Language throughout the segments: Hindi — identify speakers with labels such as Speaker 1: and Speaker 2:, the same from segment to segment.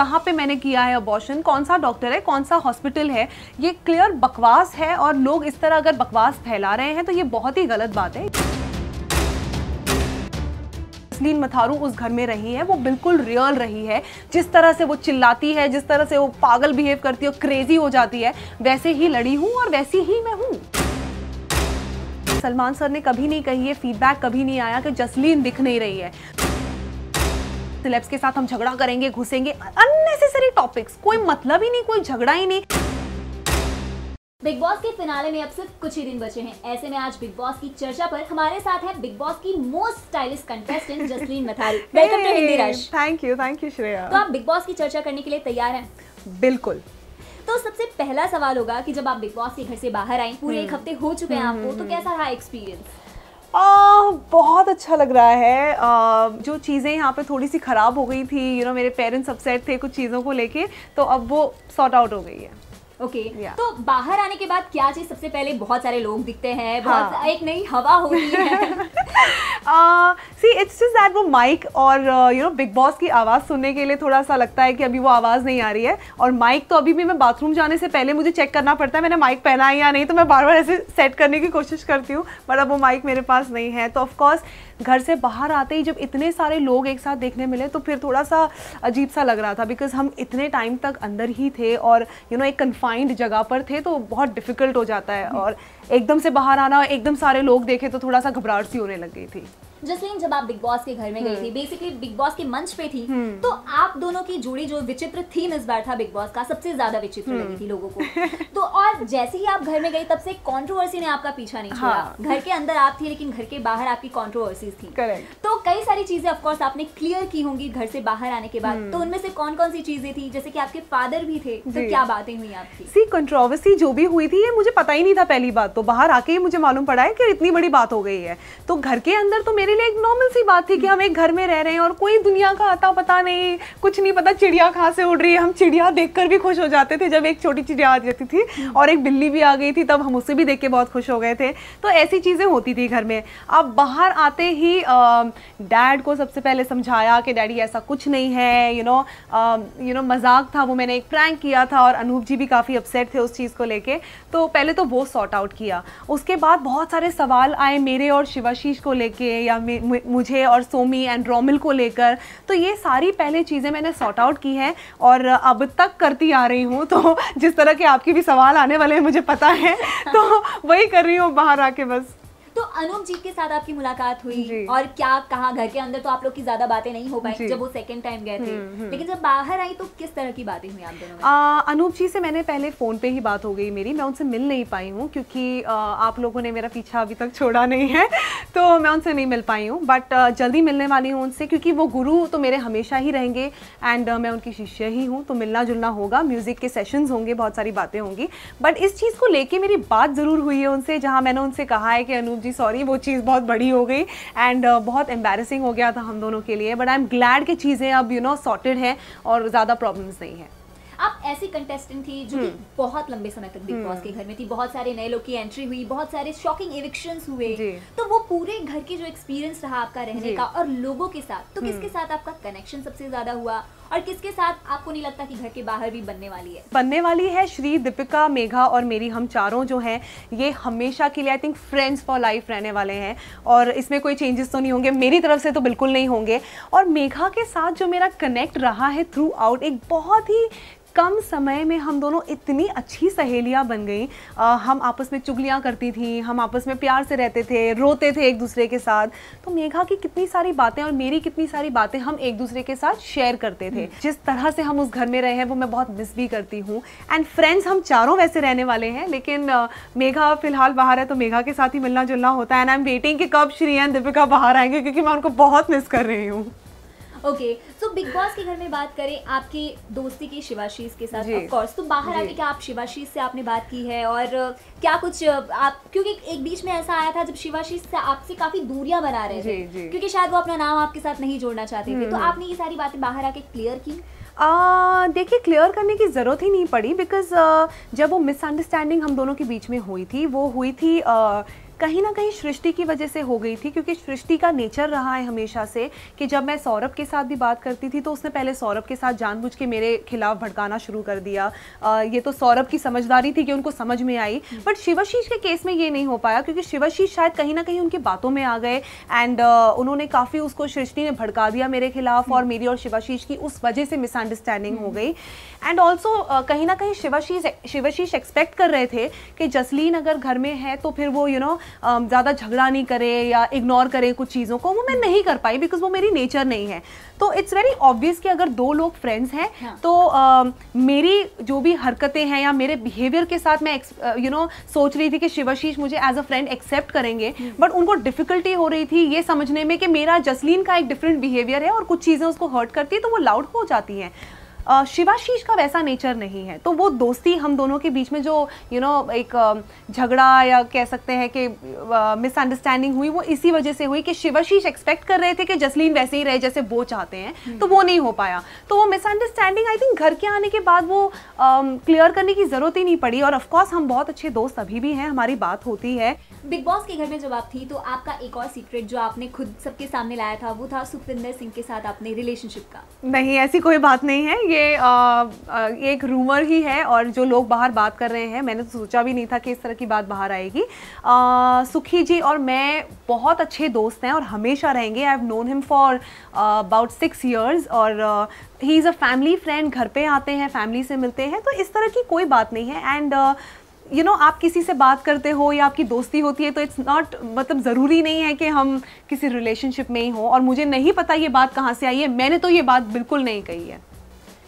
Speaker 1: कहाँ पे मैंने किया है अबॉशन कौन सा डॉक्टर है कौन सा हॉस्पिटल है ये क्लियर बकवास है और लोग इस तरह अगर बकवास फैला रहे हैं तो ये बहुत ही गलत बात है असलीन मथारू उस घर में रही है वो बिल्कुल रियल रही है जिस तरह से वो चिल्लाती है जिस तरह से वो पागल बिहेव करती है क्रेजी हो जाती है वैसे ही लड़ी हूँ और वैसी ही मैं हूँ सलमान सर ने कभी नहीं कही है फीडबैक कभी नहीं आया कि जसलीन दिख नहीं रही है सिलेब्स के साथ हम झगड़ा करेंगे घुसेंगे अननेसेसरी टॉपिक्स कोई मतलब ही नहीं कोई झगड़ा ही नहीं
Speaker 2: बिग बॉस के फिनाले में अब सिर्फ कुछ ही दिन बचे हैं ऐसे में आज बिग बॉस की चर्चा पर हमारे साथ है बिग बॉस की most stylish contestant Jasleen Matharu welcome to Hindi Rush
Speaker 1: thank you thank you Shreya तो आप
Speaker 2: बिग बॉस की चर्चा करने के लिए तैयार हैं बिल्कुल तो सबसे पहला सवाल होगा कि जब आप बिग बॉस के घर से बाहर आए पूरे एक हम्म। हफ्ते हो चुके हैं हम्म, आपको तो हम्म, कैसा रहा एक्सपीरियंस
Speaker 1: आ, बहुत अच्छा लग रहा है आ, जो चीज़ें यहाँ पे थोड़ी सी ख़राब हो गई थी यू नो मेरे पेरेंट्स अपसेट थे कुछ चीज़ों को लेके तो अब वो सॉर्ट आउट हो गई है
Speaker 2: ओके okay. yeah. तो बाहर आने के बाद क्या चीज सबसे पहले बहुत सारे लोग दिखते हैं बहुत हाँ। एक नई हवा होती है सी
Speaker 1: इट्स जस्ट दैट वो माइक और यू नो बिग बॉस की आवाज़ सुनने के लिए थोड़ा सा लगता है कि अभी वो आवाज़ नहीं आ रही है और माइक तो अभी भी मैं बाथरूम जाने से पहले मुझे चेक करना पड़ता है मैंने माइक पहना है या नहीं तो मैं बार बार ऐसे सेट करने की कोशिश करती हूँ बट अब वो माइक मेरे पास नहीं है तो ऑफकोर्स घर से बाहर आते ही जब इतने सारे लोग एक साथ देखने मिले तो फिर थोड़ा सा अजीब सा लग रहा था बिकॉज हम इतने टाइम तक अंदर ही थे और यू you नो know, एक कन्फाइंड जगह पर थे तो बहुत डिफ़िकल्ट हो जाता है और एकदम से बाहर आना एकदम सारे लोग देखे तो थोड़ा सा घबराहट सी होने लग गई थी
Speaker 2: जसलीन जब आप बिग बॉस के घर में गई थी बेसिकली हम्म। बिग बॉस के मंच पे थी हम्म। तो आप दोनों की जोड़ी जो विचित्र थीम इस बार था बिग बॉस का सबसे ज्यादा विचित्र हम्म। लगी थी लोगों को तो और जैसे ही आप घर में गई तब से कॉन्ट्रोवर्सी ने आपका पीछा नहीं छोड़ा हाँ। घर के अंदर आप थी लेकिन घर के बाहर आपकी कॉन्ट्रोवर्सीज थी तो कई सारी चीजें ऑफकोर्स आपने क्लियर की होंगी घर से बाहर आने के बाद तो उनमें से कौन कौन सी चीजें थी जैसे कि आपके फादर भी थे तो क्या बातें हुई आपकी
Speaker 1: सी कंट्रोवर्सी जो भी हुई थी ये मुझे पता ही नहीं था पहली बात तो बाहर आके ही मुझे मालूम पड़ा है कि इतनी बड़ी बात हो गई है तो घर के अंदर तो मेरे मेरे लिए एक नॉर्मल सी बात थी कि हम एक घर में रह रहे हैं और कोई दुनिया का आता पता नहीं कुछ नहीं पता चिड़िया कहाँ से उड़ रही है हम चिड़िया देख कर भी खुश हो जाते थे जब एक छोटी चिड़िया आ जाती थी और एक बिल्ली भी आ गई थी तब हम उसे भी देख के बहुत खुश हो गए थे तो ऐसी चीज़ें होती थी घर में अब बाहर आते ही डैड को सबसे पहले समझाया कि डैडी ऐसा कुछ नहीं है यू नो यू नो मजाक था वो मैंने एक प्रैंक किया था और अनूप जी भी काफ़ी अपसेट थे उस चीज़ को लेके तो पहले तो वो सॉर्ट आउट किया उसके बाद बहुत सारे सवाल आए मेरे और शिवाशीष को लेके या मुझे और सोमी एंड रोमिल को लेकर तो ये सारी पहले चीज़ें मैंने सॉर्ट आउट की हैं और अब तक करती आ रही हूँ तो जिस तरह के आपके भी सवाल आने वाले हैं मुझे पता है तो वही कर रही हूँ बाहर आके बस
Speaker 2: तो अनुप जी के साथ आपकी मुलाकात हुई और क्या कहा घर के अंदर तो आप लोग की ज्यादा बातें नहीं हो पाई जब वो सेकेंड टाइम गए थे हम्म, हम्म। लेकिन जब बाहर आई तो किस तरह की बातें हुई आप
Speaker 1: दोनों अनूप जी से मैंने पहले फोन पे ही बात हो गई मेरी मैं उनसे मिल नहीं पाई हूँ क्योंकि आप लोगों ने मेरा पीछा अभी तक छोड़ा नहीं है तो मैं उनसे नहीं मिल पाई हूँ बट जल्दी मिलने वाली हूँ उनसे क्योंकि वो गुरु तो मेरे हमेशा ही रहेंगे एंड मैं उनकी शिष्य ही हूँ तो मिलना जुलना होगा म्यूज़िक के सेशंस होंगे बहुत सारी बातें होंगी बट इस चीज़ को लेके मेरी बात ज़रूर हुई है उनसे जहाँ मैंने उनसे कहा है कि अनूप जी सॉरी वो चीज़ बहुत बड़ी हो गई एंड uh, बहुत एम्बेरसिंग हो गया था हम दोनों के लिए बट आई एम ग्लैड कि चीज़ें अब यू नो सॉर्टेड हैं और ज़्यादा प्रॉब्लम्स नहीं है
Speaker 2: ऐसी कंटेस्टेंट थी जो कि हम्म। बहुत लंबे समय तक बिग बॉस के हम्म। घर में थी बहुत सारे नए लोग की एंट्री हुई बहुत सारे शॉकिंग एविक्शन हुए तो वो पूरे घर की जो एक्सपीरियंस रहा आपका रहने का और लोगों के साथ तो किसके हम्म। साथ आपका कनेक्शन सबसे ज्यादा हुआ और किसके साथ आपको नहीं लगता कि घर के बाहर भी बनने वाली है
Speaker 1: बनने वाली है श्री दीपिका मेघा और मेरी हम चारों जो हैं ये हमेशा के लिए I think friends for life रहने वाले हैं और इसमें कोई चेंजेस तो नहीं होंगे मेरी तरफ से तो बिल्कुल नहीं होंगे और मेघा के साथ जो मेरा कनेक्ट रहा है थ्रू आउट एक बहुत ही कम समय में हम दोनों इतनी अच्छी सहेलियाँ बन गई हम आपस में चुगलियाँ करती थी हम आपस में प्यार से रहते थे रोते थे एक दूसरे के साथ तो मेघा की कितनी सारी बातें और मेरी कितनी सारी बातें हम एक दूसरे के साथ शेयर करते थे हम्म। जिस तरह से हम उस घर में रहे हैं वो मैं बहुत मिस भी करती हूँ एंड फ्रेंड्स हम चारों वैसे रहने वाले हैं लेकिन मेघा फिलहाल बाहर है तो मेघा के साथ ही मिलना जुलना होता है एंड आई एम वेटिंग कि कब श्री एंड दीपिका बाहर आएंगे क्योंकि मैं उनको बहुत मिस कर रही हूँ
Speaker 2: ओके सो बिग बॉस के घर में बात करें आपकी दोस्ती की शिवाशीष के साथ ऑफ कोर्स तो बाहर आके क्या आप शिवाशीष से आपने बात की है और क्या कुछ आप क्योंकि एक बीच में ऐसा आया था जब शिवाशीष से आपसे काफी दूरियां बना रहे थे क्योंकि शायद वो अपना नाम आपके साथ नहीं जोड़ना चाहते थे तो हम्म। आपने ये सारी बातें बाहर आके क्लियर की
Speaker 1: देखिए क्लियर करने की ज़रूरत ही नहीं पड़ी बिकॉज uh, जब वो मिसअंडरस्टैंडिंग हम दोनों के बीच में हुई थी वो हुई थी uh, कहीं ना कहीं सृष्टि की वजह से हो गई थी क्योंकि सृष्टि का नेचर रहा है हमेशा से कि जब मैं सौरभ के साथ भी बात करती थी तो उसने पहले सौरभ के साथ जानबूझ के मेरे खिलाफ भड़काना शुरू कर दिया आ, ये तो सौरभ की समझदारी थी कि उनको समझ में आई बट शिवाशीष के केस में ये नहीं हो पाया क्योंकि शिवाशीष शायद कहीं ना कहीं उनकी बातों में आ गए एंड उन्होंने काफ़ी उसको सृष्टि ने भड़का दिया मेरे खिलाफ और मेरी और शिवाशीष की उस वजह से मिसअंडरस्टैंडिंग हो गई एंड ऑल्सो कहीं ना कहीं शिवाशीष शिवाशीष एक्सपेक्ट कर रहे थे कि जसलीन अगर घर में है तो फिर वो यू नो ज़्यादा झगड़ा नहीं करे या इग्नोर करे कुछ चीज़ों को वो मैं नहीं कर पाई बिकॉज वो मेरी नेचर नहीं है तो इट्स वेरी ऑब्वियस कि अगर दो लोग फ्रेंड्स हैं हाँ. तो आ, मेरी जो भी हरकतें हैं या मेरे बिहेवियर के साथ मैं यू नो you know, सोच रही थी कि शिवाशीष मुझे एज अ फ्रेंड एक्सेप्ट करेंगे बट हम्म। उनको डिफिकल्टी हो रही थी ये समझने में कि मेरा जसलीन का एक डिफरेंट बिहेवियर है और कुछ चीज़ें उसको हर्ट करती है तो वो लाउड हो जाती हैं शिवाशीष का वैसा नेचर नहीं है तो वो दोस्ती हम दोनों के बीच में जो यू you नो know, एक झगड़ा या कह सकते हैं कि मिसअंडरस्टैंडिंग हुई वो इसी वजह से हुई कि शिवाशीष एक्सपेक्ट कर रहे थे कि जसलीन वैसे ही रहे जैसे वो चाहते हैं हम्म। तो वो नहीं हो पाया तो वो मिसअंडरस्टैंडिंग आई थिंक घर के आने के बाद वो क्लियर करने की ज़रूरत ही नहीं पड़ी और ऑफकोर्स हम बहुत अच्छे दोस्त अभी भी हैं हमारी बात होती है
Speaker 2: बिग बॉस के घर में जब आप थी तो आपका एक और सीक्रेट जो आपने खुद सबके सामने लाया था वो था सुखविंदर सिंह के साथ आपने रिलेशनशिप का
Speaker 1: नहीं ऐसी कोई बात नहीं है ये आ, आ, एक रूमर ही है और जो लोग बाहर बात कर रहे हैं मैंने तो सोचा भी नहीं था कि इस तरह की बात बाहर आएगी आ, सुखी जी और मैं बहुत अच्छे दोस्त हैं और हमेशा रहेंगे I have known him for about six years और he is a family friend घर पे आते हैं फैमिली से मिलते हैं तो इस तरह की कोई बात नहीं है and uh, you you know know, आप किसी से बात करते हो या आपकी दोस्ती होती है तो इट्स नॉट मतलब ज़रूरी नहीं है कि हम किसी रिलेशनशिप में ही हों और मुझे नहीं पता ये बात कहाँ से आई है मैंने तो ये बात बिल्कुल नहीं कही है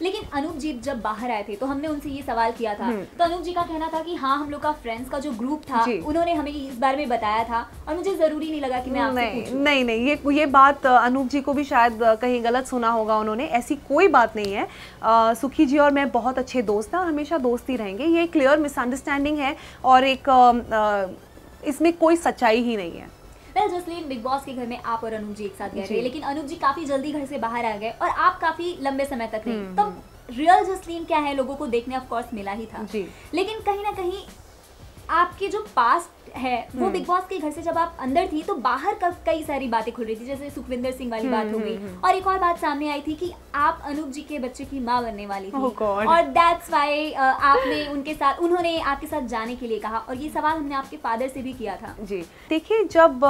Speaker 2: लेकिन अनूप जी जब बाहर आए थे तो हमने उनसे ये सवाल किया था हम्म। तो अनूप जी का कहना था कि हाँ हम लोग का फ्रेंड्स का जो ग्रुप था उन्होंने हमें इस बारे में बताया था और मुझे जरूरी नहीं लगा कि मैं आपसे नहीं नहीं
Speaker 1: नहीं ये ये बात अनूप जी को भी शायद कहीं गलत सुना होगा उन्होंने ऐसी कोई बात नहीं है आ, सुखी जी और मैं बहुत अच्छे दोस्त हैं और हमेशा दोस्त ही रहेंगे ये क्लियर मिसअंडरस्टैंडिंग है और एक इसमें कोई सच्चाई ही नहीं है
Speaker 2: वेल जसलीन बिग बॉस के घर में आप और अनूप जी एक साथ गए थे लेकिन अनूप जी काफी जल्दी घर से बाहर आ गए और आप काफी लंबे समय तक रहे हम्म। तब रियल जसलीन क्या है लोगों को देखने ऑफ कोर्स मिला ही था लेकिन कहीं ना कहीं आपके जो पास्ट है वो हम्म। बिग बॉस के घर से जब आप अंदर थी तो बाहर कई सारी बातें खुल रही थी जैसे सुखविंदर सिंह वाली बात हो हम्म, गई हम्म, और एक और बात सामने आई थी कि आप अनूप जी के बच्चे की माँ बनने वाली थी oh और दैट्स वाई आपने उनके साथ उन्होंने आपके साथ जाने के लिए कहा और ये सवाल हमने आपके फादर से भी किया था जी
Speaker 1: देखिए जब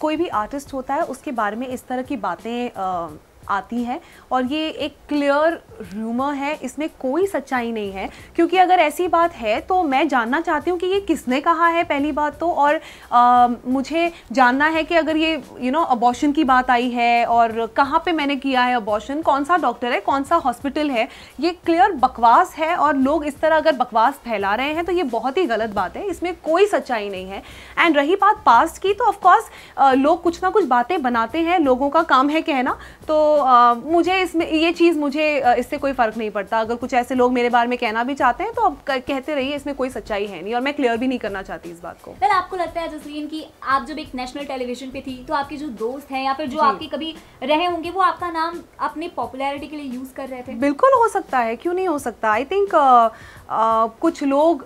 Speaker 1: कोई भी आर्टिस्ट होता है उसके बारे में इस तरह की बातें आती है और ये एक क्लियर रूमर है इसमें कोई सच्चाई नहीं है क्योंकि अगर ऐसी बात है तो मैं जानना चाहती हूँ कि ये किसने कहा है पहली बात तो और आ, मुझे जानना है कि अगर ये यू नो अबॉशन की बात आई है और कहाँ पे मैंने किया है अबॉर्शन कौन सा डॉक्टर है कौन सा हॉस्पिटल है ये क्लियर बकवास है और लोग इस तरह अगर बकवास फैला रहे हैं तो ये बहुत ही गलत बात है इसमें कोई सच्चाई नहीं है एंड रही बात पास्ट की तो ऑफकोर्स लोग कुछ ना कुछ बातें बनाते हैं लोगों का काम है कहना तो आ, मुझे इसमें ये चीज़ मुझे इससे कोई फ़र्क नहीं पड़ता अगर कुछ ऐसे लोग मेरे बारे में कहना भी चाहते हैं तो आप कहते रहिए इसमें कोई सच्चाई है नहीं और मैं क्लियर भी नहीं करना चाहती इस बात को
Speaker 2: वेल आपको लगता है जसलीन की आप जब एक नेशनल टेलीविजन पे थी तो आपके जो दोस्त हैं या फिर जो आपके कभी रहे होंगे वो आपका नाम अपने पॉपुलैरिटी के लिए यूज़ कर रहे थे
Speaker 1: बिल्कुल हो सकता है क्यों नहीं हो सकता आई थिंक कुछ लोग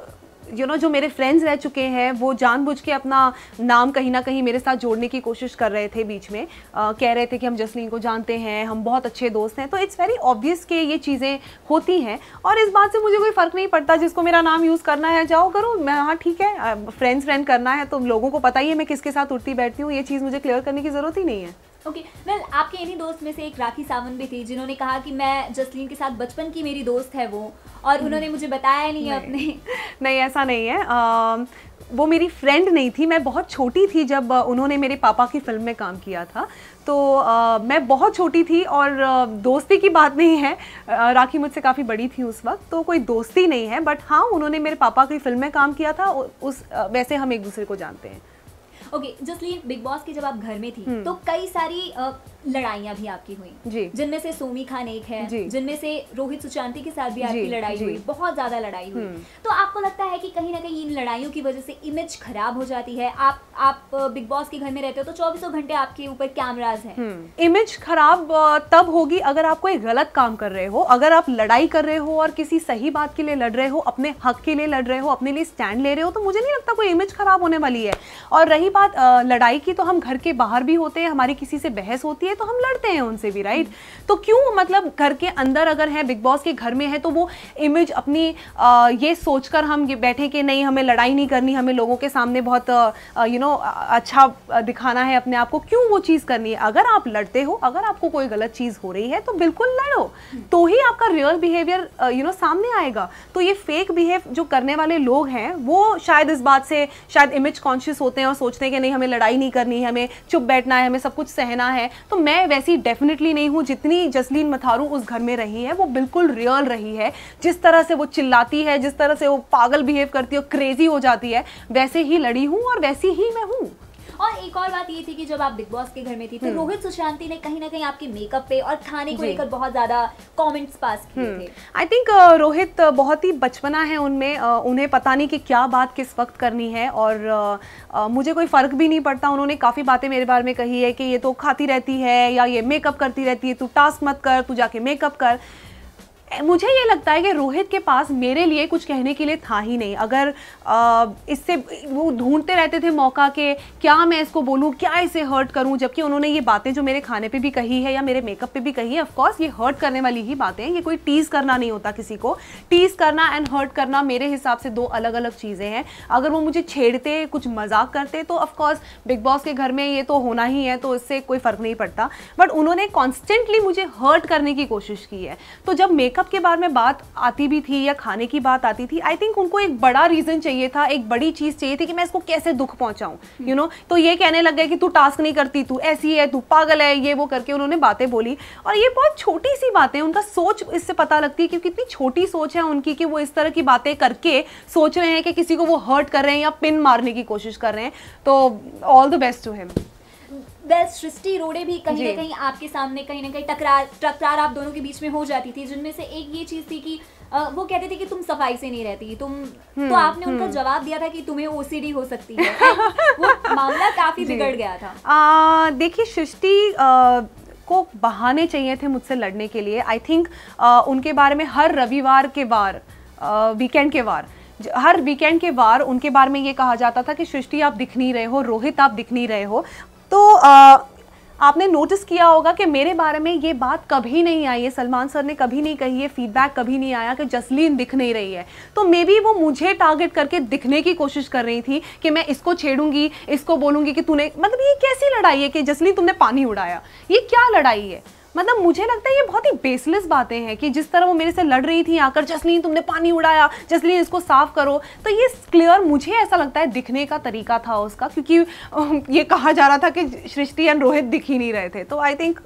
Speaker 1: यू you नो know, जो मेरे फ्रेंड्स रह चुके हैं वो जानबूझ के अपना नाम कहीं ना कहीं मेरे साथ जोड़ने की कोशिश कर रहे थे बीच में आ, कह रहे थे कि हम जसलीन को जानते हैं हम बहुत अच्छे दोस्त हैं तो इट्स वेरी ऑब्वियस कि ये चीज़ें होती हैं और इस बात से मुझे कोई फ़र्क नहीं पड़ता जिसको मेरा नाम यूज़ करना है जाओ करो मैं हाँ ठीक है फ्रेंड्स फ्रेंड करना है तो लोगों को पता ही है मैं किसके साथ उठती बैठती हूँ ये चीज़ मुझे क्लियर करने की ज़रूरत ही नहीं है
Speaker 2: ओके okay. वेल well, आपके इन्हीं दोस्त में से एक राखी सावन भी थी जिन्होंने कहा कि मैं जसलीन के साथ बचपन की मेरी दोस्त है वो और हम्म। उन्होंने मुझे बताया नहीं, नहीं अपने नहीं ऐसा नहीं है आ,
Speaker 1: वो मेरी फ्रेंड नहीं थी मैं बहुत छोटी थी जब उन्होंने मेरे पापा की फिल्म में काम किया था तो आ, मैं बहुत छोटी थी और दोस्ती की बात नहीं है राखी मुझसे काफ़ी बड़ी थी उस वक्त तो कोई दोस्ती नहीं है बट हाँ उन्होंने मेरे पापा की फिल्म में काम किया था उस वैसे हम एक दूसरे को जानते हैं
Speaker 2: ओके जसलीन बिग बॉस की जब आप घर में थी हम्म। तो कई सारी लड़ाइयाँ भी आपकी हुई जिनमें से सोमी खान एक है जिनमें से रोहित सुचांति के साथ भी आपकी लड़ाई हुई बहुत ज्यादा लड़ाई हुई हम्म। तो आपको लगता है कि कहीं ना कहीं इन लड़ाइयों की वजह से इमेज खराब हो जाती है आप आप बिग बॉस के घर में रहते हो तो चौबीसों घंटे आपके ऊपर कैमराज है
Speaker 1: इमेज खराब तब होगी अगर आप कोई गलत काम कर रहे हो अगर आप लड़ाई कर रहे हो और किसी सही बात के लिए लड़ रहे हो अपने हक के लिए लड़ रहे हो अपने लिए स्टैंड ले रहे हो तो मुझे नहीं लगता कोई इमेज खराब होने वाली है और रही बात बात लड़ाई की तो हम घर के बाहर भी होते हैं हमारी किसी से बहस होती है तो हम लड़ते हैं उनसे भी राइट हम्म। तो क्यों मतलब घर के अंदर अगर है बिग बॉस के घर में है तो वो इमेज अपनी ये सोचकर हम ये बैठे कि नहीं हमें लड़ाई नहीं करनी हमें लोगों के सामने बहुत यू नो अच्छा दिखाना है अपने आप को क्यों वो चीज़ करनी है अगर आप लड़ते हो अगर आपको कोई गलत चीज़ हो रही है तो बिल्कुल लड़ो हम्म। तो ही आपका रियल बिहेवियर यू नो सामने आएगा तो ये फेक बिहेव जो करने वाले लोग हैं वो शायद इस बात से शायद इमेज कॉन्शियस होते हैं और सोचते हैं कि नहीं हमें लड़ाई नहीं करनी है हमें चुप बैठना है हमें सब कुछ सहना है तो मैं वैसी डेफिनेटली नहीं हूँ जितनी जसलीन मथारू उस घर में रही है वो बिल्कुल रियल रही है जिस तरह से वो चिल्लाती है जिस तरह से वो पागल बिहेव करती है क्रेज़ी हो जाती है वैसे ही लड़ी हूँ और वैसी ही मैं हूँ
Speaker 2: और एक और बात ये थी कि जब आप बिग बॉस के घर में थी तो हम्म। रोहित सुशांति ने कहीं ना कहीं आपके मेकअप पे और खाने को लेकर बहुत ज्यादा कॉमेंट्स पास किए हम्म। थे
Speaker 1: I think uh, Rohit uh, बहुत ही बचपना है उनमें uh, उन्हें पता नहीं कि क्या बात किस वक्त करनी है और मुझे कोई फ़र्क भी नहीं पड़ता उन्होंने काफ़ी बातें मेरे बारे में कही है कि ये तो खाती रहती है या ये मेकअप करती रहती है तू टास्क मत कर तू जाके मेकअप कर मुझे ये लगता है कि रोहित के पास मेरे लिए कुछ कहने के लिए था ही नहीं अगर आ, इससे वो ढूंढते रहते थे मौका के क्या मैं इसको बोलूँ क्या इसे हर्ट करूँ जबकि उन्होंने ये बातें जो मेरे खाने पे भी कही है या मेरे मेकअप पे भी कही है ऑफकोर्स ये हर्ट करने वाली ही बातें ये कोई टीज़ करना नहीं होता किसी को टीज़ करना एंड हर्ट करना मेरे हिसाब से दो अलग अलग चीज़ें हैं अगर वो मुझे छेड़ते कुछ मजाक करते तो ऑफकोर्स बिग बॉस के घर में ये तो होना ही है तो इससे कोई फ़र्क नहीं पड़ता बट उन्होंने कॉन्स्टेंटली मुझे हर्ट करने की कोशिश की है तो जब मेकअप सब के बारे में बात आती भी थी या खाने की बात आती थी आई थिंक उनको एक बड़ा रीज़न चाहिए था एक बड़ी चीज़ चाहिए थी कि मैं इसको कैसे दुख पहुंचाऊं यू नो तो ये कहने लग गए कि तू टास्क नहीं करती तू ऐसी है तू पागल है ये वो करके उन्होंने बातें बोली और ये बहुत छोटी सी बातें उनका सोच इससे पता लगती है कि कितनी छोटी सोच है उनकी कि वो इस तरह की बातें करके सोच रहे हैं कि किसी को वो हर्ट कर रहे हैं या पिन मारने की कोशिश कर रहे हैं तो all the best to him
Speaker 2: well Srishti Rode भी कहीं ना कहीं आपके सामने कहीं ना कहीं टकरार टकरार आप दोनों के बीच में हो जाती थी जिनमें से एक ये चीज़ थी कि वो कहते थे कि तुम सफाई से नहीं रहती तुम हम्म, तो आपने उनका हम्म। जवाब दिया था कि तुम्हें ओसीडी हो सकती है वो मामला काफी बिगड़ गया
Speaker 1: था देखिए सृष्टि को बहाने चाहिए थे मुझसे लड़ने के लिए आई थिंक उनके बारे में हर रविवार के बार वीकेंड के बार हर वीकेंड के बार उनके बारे में ये कहा जाता था कि सृष्टि आप दिख नहीं रहे हो रोहित आप दिख नहीं रहे हो तो आ, आपने नोटिस किया होगा कि मेरे बारे में ये बात कभी नहीं आई है सलमान सर ने कभी नहीं कही है फीडबैक कभी नहीं आया कि जसलीन दिख नहीं रही है तो मे बी वो मुझे टारगेट करके दिखने की कोशिश कर रही थी कि मैं इसको छेड़ूंगी इसको बोलूंगी कि तूने मतलब ये कैसी लड़ाई है कि जसलीन तुमने पानी उड़ाया ये क्या लड़ाई है मतलब मुझे लगता है ये बहुत ही बेसलेस बातें हैं कि जिस तरह वो मेरे से लड़ रही थी आकर जसलीन तुमने पानी उड़ाया जसलीन इसको साफ करो तो ये क्लियर मुझे ऐसा लगता है दिखने का तरीका था उसका क्योंकि ये कहा जा रहा था कि सृष्टि एंड रोहित दिख ही नहीं रहे थे तो आई थिंक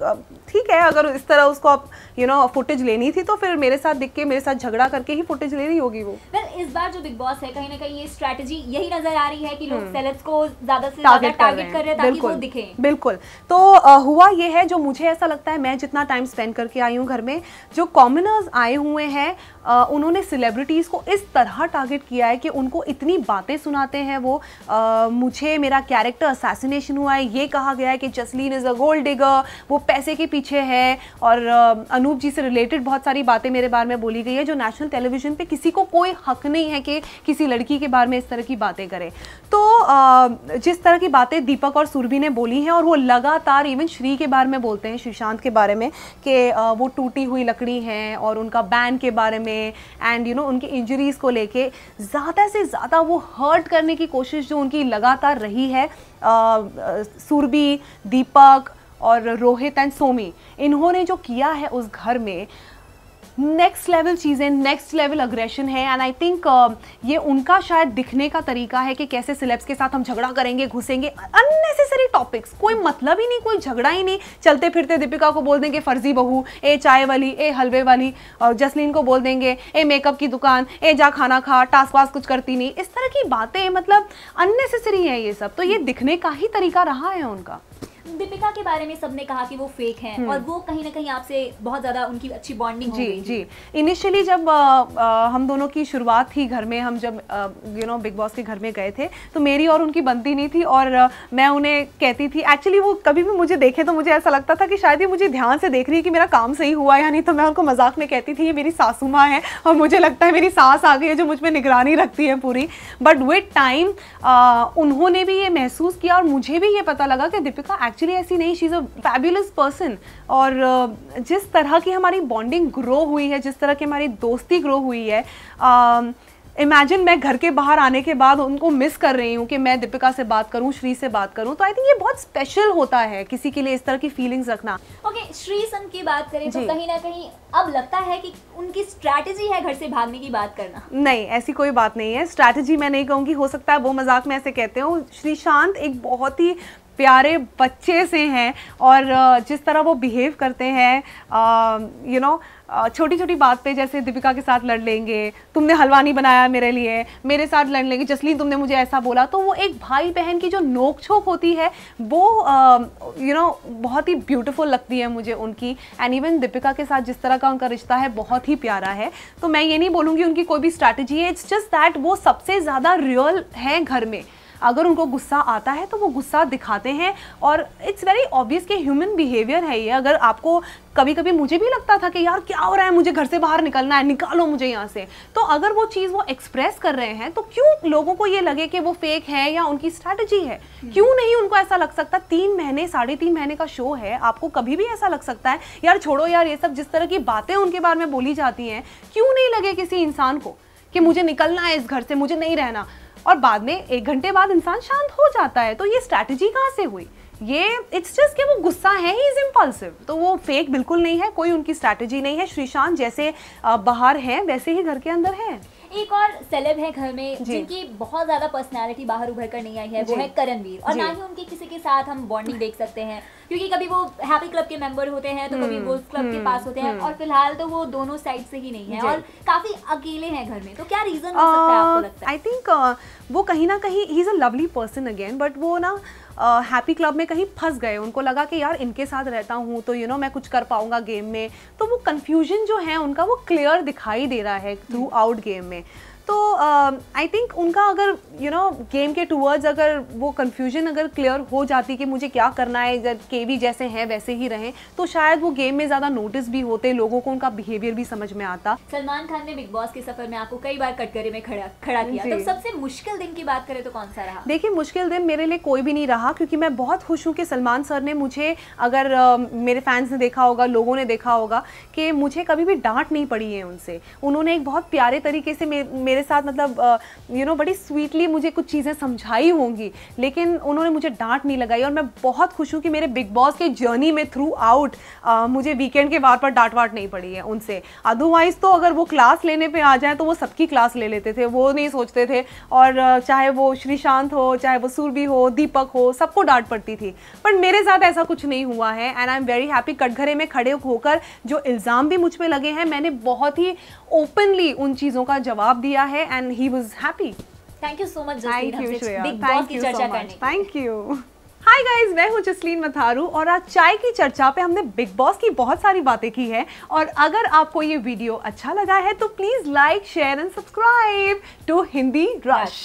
Speaker 1: ठीक है अगर इस तरह उसको आप यू नो फुटेज लेनी थी तो फिर मेरे साथ दिख के मेरे साथ झगड़ा करके ही फुटेज ले रही होगी वो
Speaker 2: well, इस बार जो बिग बॉस है कहीं ना कहीं ये स्ट्रैटेजी यही नजर आ रही है कि लोग सेलेब्स हम्म। को ज्यादा से ज्यादा टारगेट कर रहे हैं ताकि वो दिखे
Speaker 1: बिल्कुल तो आ, हुआ ये है जो मुझे ऐसा लगता है मैं जितना टाइम स्पेंड करके आई हूँ घर में जो कॉमनर्स आए हुए हैं उन्होंने सेलिब्रिटीज को इस तरह टारगेट किया है कि उनको इतनी बातें सुनाते हैं वो आ, मुझे मेरा कैरेक्टर असासिनेशन हुआ है ये कहा गया है कि Jasleen is a gold digger वो पैसे के पीछे पीछे है और अनूप जी से रिलेटेड बहुत सारी बातें मेरे बारे में बोली गई है जो नेशनल टेलीविजन पे किसी को कोई हक नहीं है कि किसी लड़की के बारे में इस तरह की बातें करें तो जिस तरह की बातें दीपक और सुरभि ने बोली हैं और वो लगातार इवन श्री के बारे में बोलते हैं सुशांत के बारे में कि वो टूटी हुई लकड़ी हैं और उनका बैन के बारे में एंड यू नो उनकी इंजरीज़ को लेके ज़्यादा से ज़्यादा वो हर्ट करने की कोशिश जो उनकी लगातार रही है सुरभि दीपक और रोहित एंड सोमी इन्होंने जो किया है उस घर में नेक्स्ट लेवल चीज़ें नेक्स्ट लेवल अग्रेशन है एंड आई थिंक ये उनका शायद दिखने का तरीका है कि कैसे सिलेब्स के साथ हम झगड़ा करेंगे घुसेंगे अननेसेसरी टॉपिक्स कोई मतलब ही नहीं कोई झगड़ा ही नहीं चलते फिरते दीपिका को बोल देंगे फर्जी बहू ए चाय वाली ए हलवे वाली और जसलीन को बोल देंगे ए मेकअप की दुकान ए जा खाना खा टास्क वास्क कुछ करती नहीं इस तरह की बातें मतलब अननेसेसरी हैं ये सब तो ये दिखने का ही तरीका रहा है उनका
Speaker 2: दीपिका के बारे में सबने कहा कि वो फेक हैं और हम्म। वो कहीं ना कहीं आपसे बहुत ज़्यादा उनकी अच्छी बॉन्डिंग जी जी इनिशियली
Speaker 1: जब आ, आ, हम दोनों की शुरुआत थी घर में हम जब यू नो बिग बॉस के घर में गए थे तो मेरी और उनकी बनती नहीं थी और आ, मैं उन्हें कहती थी एक्चुअली वो कभी भी मुझे देखे तो मुझे ऐसा लगता था कि शायद ये मुझे ध्यान से देख रही है कि मेरा काम सही हुआ या नहीं तो मैं उनको मजाक में कहती थी ये मेरी सासू माँ है और मुझे लगता है मेरी सास आ गई है जो मुझ पर निगरानी रखती है पूरी बट विद टाइम उन्होंने भी ये महसूस किया और मुझे भी ये पता लगा कि दीपिका एक्चुअली एक्चुअली ऐसी नहीं she is a fabulous person और uh, जिस तरह की हमारी बॉन्डिंग ग्रो हुई है जिस तरह की हमारी दोस्ती ग्रो हुई है इमेजिन um, मैं घर के बाहर आने के बाद उनको मिस कर रही हूँ कि मैं दीपिका से बात करूँ श्री से बात करूँ तो आई थिंक ये बहुत स्पेशल होता है किसी के लिए इस तरह की फीलिंग्स रखना
Speaker 2: ओके okay, श्री सन की बात करें तो कहीं ना कहीं अब लगता है कि उनकी स्ट्रैटेजी है घर से भागने की बात करना
Speaker 1: नहीं ऐसी कोई बात नहीं है स्ट्रैटेजी मैं नहीं कहूँगी हो सकता है वो मजाक में ऐसे कहते हो श्री शांत एक बहुत ही प्यारे बच्चे से हैं और जिस तरह वो बिहेव करते हैं यू नो छोटी छोटी बात पे जैसे दीपिका के साथ लड़ लेंगे तुमने हलवा नहीं बनाया मेरे लिए मेरे साथ लड़ लेंगे जसलीन तुमने मुझे ऐसा बोला तो वो एक भाई बहन की जो नोक छोक होती है वो यू नो बहुत ही ब्यूटीफुल लगती है मुझे उनकी एंड इवन दीपिका के साथ जिस तरह का उनका रिश्ता है बहुत ही प्यारा है तो मैं ये नहीं बोलूँगी उनकी कोई भी स्ट्रैटेजी है इट्स जस्ट दैट वो सबसे ज़्यादा रियल हैं घर में अगर उनको गुस्सा आता है तो वो गुस्सा दिखाते हैं और इट्स वेरी ऑब्वियस कि ह्यूमन बिहेवियर है ये अगर आपको कभी कभी मुझे भी लगता था कि यार क्या हो रहा है मुझे घर से बाहर निकलना है निकालो मुझे यहाँ से तो अगर वो चीज़ वो एक्सप्रेस कर रहे हैं तो क्यों लोगों को ये लगे कि वो फेक है या उनकी स्ट्रैटेजी है हम्म। क्यों नहीं उनको ऐसा लग सकता तीन महीने साढ़े तीन महीने का शो है आपको कभी भी ऐसा लग सकता है यार छोड़ो यार ये सब जिस तरह की बातें उनके बारे में बोली जाती हैं क्यों नहीं लगे किसी इंसान को कि मुझे निकलना है इस घर से मुझे नहीं रहना और बाद में एक घंटे बाद इंसान शांत हो जाता है तो ये स्ट्रैटेजी कहाँ से हुई ये इट्स जस्ट कि वो गुस्सा है ही इज़ इम्पल्सिव तो वो फेक बिल्कुल नहीं है कोई उनकी स्ट्रैटेजी नहीं है श्रीशांत जैसे बाहर हैं वैसे ही घर के अंदर हैं
Speaker 2: एक और सेलेब है घर में जिनकी बहुत ज्यादा पर्सनैलिटी बाहर उभर कर नहीं आई है वो है करणवीर और ना ही उनके किसी के साथ हम बॉन्डिंग देख सकते हैं क्योंकि कभी वो हैप्पी क्लब के मेंबर होते हैं तो कभी वो हम्म, क्लब के हम्म, पास होते हैं हम्म। और फिलहाल तो वो दोनों साइड से ही नहीं है और काफी अकेले हैं घर में तो क्या रीजन हो सकता है आपको uh, लगता
Speaker 1: है आई थिंक uh, वो कहीं ना कहीं he is a lovely person again but वो ना हैप्पी क्लब में कहीं फंस गए उनको लगा कि यार इनके साथ रहता हूँ तो यू you नो know, मैं कुछ कर पाऊँगा गेम में तो वो कन्फ्यूजन जो है उनका वो क्लियर दिखाई दे रहा है थ्रू आउट गेम में तो आई um, थिंक उनका अगर यू नो गेम के टूवर्ड्स अगर वो कन्फ्यूजन अगर क्लियर हो जाती कि मुझे क्या करना है के वी जैसे हैं वैसे ही रहें तो शायद वो गेम में ज़्यादा नोटिस भी होते लोगों को उनका बिहेवियर भी समझ में आता
Speaker 2: सलमान खान ने बिग बॉस के सफर में आपको कई बार कटघरे में खड़ा खड़ा किया तो सबसे मुश्किल दिन की बात करें तो कौन सा रहा
Speaker 1: देखिए मुश्किल दिन मेरे लिए कोई भी नहीं रहा क्योंकि मैं बहुत खुश हूँ कि सलमान सर ने मुझे अगर um, मेरे फैंस ने देखा होगा लोगों ने देखा होगा कि मुझे कभी भी डांट नहीं पड़ी है उनसे उन्होंने एक बहुत प्यारे तरीके से मेरे मेरे साथ मतलब यू नो बड़ी स्वीटली मुझे कुछ चीज़ें समझाई होंगी लेकिन उन्होंने मुझे डांट नहीं लगाई और मैं बहुत खुश हूँ कि मेरे बिग बॉस के जर्नी में थ्रू आउट मुझे वीकेंड के बार पर डांट वाट नहीं पड़ी है उनसे अदरवाइज़ तो अगर वो क्लास लेने पर आ जाए तो वो सबकी क्लास ले लेते थे वो नहीं सोचते थे और चाहे वो श्रीशांत हो चाहे वो सूरबी हो दीपक हो सबको डांट पड़ती थी पर मेरे साथ ऐसा कुछ नहीं हुआ है and I am very happy कटघरे में खड़े होकर जो इल्ज़ाम भी मुझ पर लगे हैं मैंने बहुत ही ओपनली उन चीज़ों का जवाब दिया किया है and he was happy
Speaker 2: thank you so much thank you Bigg Boss की चर्चा
Speaker 1: थैंक यू हाय गाइस मैं हूं जसलीन मथारू और आज चाय की चर्चा पे हमने बिग बॉस की बहुत सारी बातें की है और अगर आपको ये वीडियो अच्छा लगा है तो please like share and subscribe to Hindi rush